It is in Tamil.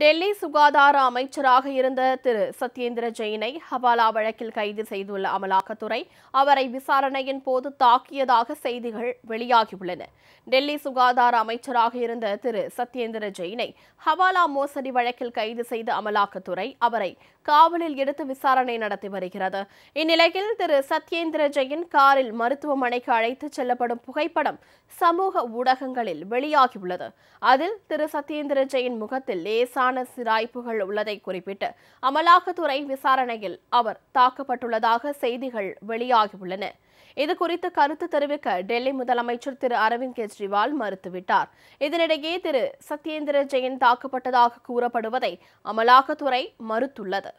டெல்லி சுகாதார அமைச்சராக இருந்த திரு சத்யேந்திர ஜெயினை ஹவாலா வழக்கில் கைது செய்துள்ள அமலாக்கத்துறை அவரை விசாரணையின் போது தாக்கியதாக செய்திகள் வெளியாகியுள்ளன டெல்லி சுகாதார அமைச்சராக இருந்த திரு சத்யேந்திர ஜெயினை ஹவாலா மோசடி வழக்கில் கைது செய்த அமலாக்கத்துறை அவரை காவலில் எடுத்து விசாரணை நடத்தி வருகிறது இந்நிலையில் திரு சத்யேந்திர ஜெயின் காரில் மருத்துவமனைக்கு அழைத்து செல்லப்படும் புகைப்படம் சமூக ஊடகங்களில் வெளியாகியுள்ளது அதில் திரு சத்யேந்திர ஜெயின் முகத்தில் லேசா லேசான சிராய்ப்புகள் உள்ளதை குறிப்பிட்டு அமலாக்கத்துறை விசாரணையில் அவர் தாக்கப்பட்டுள்ளதாக செய்திகள் வெளியாகியுள்ளன இது குறித்து கருத்து தெரிவிக்க டெல்லி முதலமைச்சர் திரு அரவிந்த் கெஜ்ரிவால் மறுத்துவிட்டார் இதனிடையே திரு சத்யேந்திர ஜெயின் தாக்கப்பட்டதாக கூறப்படுவதை அமலாக்கத்துறை மறுத்துள்ளது